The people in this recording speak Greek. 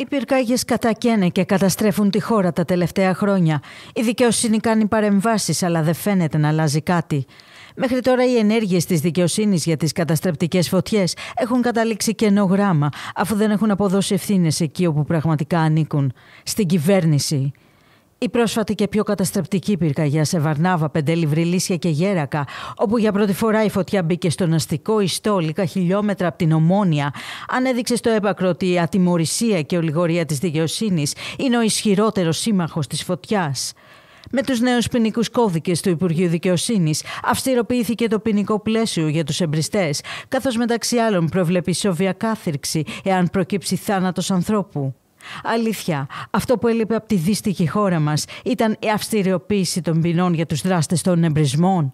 Οι πυρκάγε κατακαίνε και καταστρέφουν τη χώρα τα τελευταία χρόνια. Η δικαιοσύνη κάνει παρεμβάσεις, αλλά δεν φαίνεται να αλλάζει κάτι. Μέχρι τώρα οι ενέργειες της δικαιοσύνης για τις καταστρεπτικές φωτιές έχουν καταλήξει κενό γράμμα, αφού δεν έχουν αποδώσει ευθύνες εκεί όπου πραγματικά ανήκουν, στην κυβέρνηση. Η πρόσφατη και πιο καταστρεπτική πυρκαγιά σε Βαρνάβα, Πεντέλη, Βρυλίσια και Γέρακα, όπου για πρώτη φορά η φωτιά μπήκε στον αστικό ιστό, λίγα χιλιόμετρα από την Ομόνια, ανέδειξε στο έπακρο ότι η ατιμορρησία και ολιγορία της δικαιοσύνης είναι ο ισχυρότερος σύμμαχος της φωτιάς. Με τους νέους ποινικούς κώδικες του Υπουργείου Δικαιοσύνης αυστηροποιήθηκε το ποινικό πλαίσιο για τους εμπριστές, καθώς μεταξύ άλλων προβλέπει εάν προκύψει θάνατος ανθρώπου. Αλήθεια, αυτό που έλειπε από τη δύστικη χώρα μας ήταν η αυστηριοποίηση των ποινών για τους δράστες των εμπρισμών.